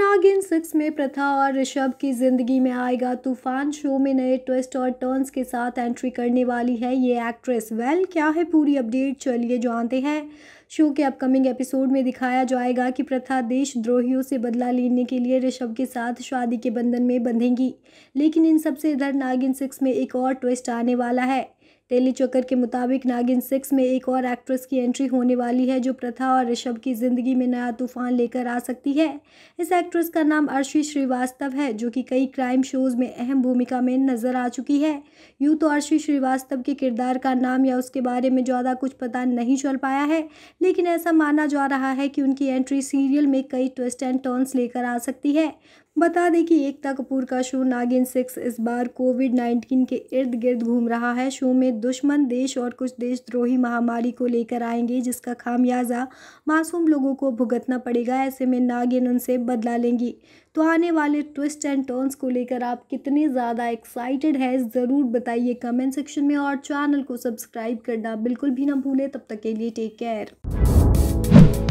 नागिन सिक्स में प्रथा और ऋषभ की ज़िंदगी में आएगा तूफान शो में नए ट्विस्ट और टर्न्स के साथ एंट्री करने वाली है ये एक्ट्रेस वेल क्या है पूरी अपडेट चलिए जानते हैं शो के अपकमिंग एपिसोड में दिखाया जाएगा कि प्रथा देशद्रोहियों से बदला लेने के लिए ऋषभ के साथ शादी के बंधन में बंधेंगी लेकिन इन सबसे इधर नागिन सिक्स में एक और ट्विस्ट आने वाला है टेली चक्कर के मुताबिक नागिन सिक्स में एक और एक्ट्रेस की एंट्री होने वाली है जो प्रथा और ऋषभ की जिंदगी में नया तूफान लेकर आ सकती है इस एक्ट्रेस का नाम अर्शी श्रीवास्तव है जो कि कई क्राइम शोज में अहम भूमिका में नजर आ चुकी है यूँ तो अर्शी श्रीवास्तव के किरदार का नाम या उसके बारे में ज़्यादा कुछ पता नहीं चल पाया है लेकिन ऐसा माना जा रहा है कि उनकी एंट्री सीरियल में कई ट्विस्ट एंड टर्न्स लेकर आ सकती है बता दें कि एकता कपूर का शो नागिन सिक्स इस बार कोविड नाइन्टीन के इर्द गिर्द घूम रहा है शो में दुश्मन देश और कुछ देशद्रोही महामारी को लेकर आएंगे जिसका खामियाजा मासूम लोगों को भुगतना पड़ेगा ऐसे में नागिन उनसे बदला लेंगी तो आने वाले ट्विस्ट एंड टर्न्स को लेकर आप कितने ज़्यादा एक्साइटेड है ज़रूर बताइए कमेंट सेक्शन में और चैनल को सब्सक्राइब करना बिल्कुल भी ना भूलें तब तक के लिए टेक केयर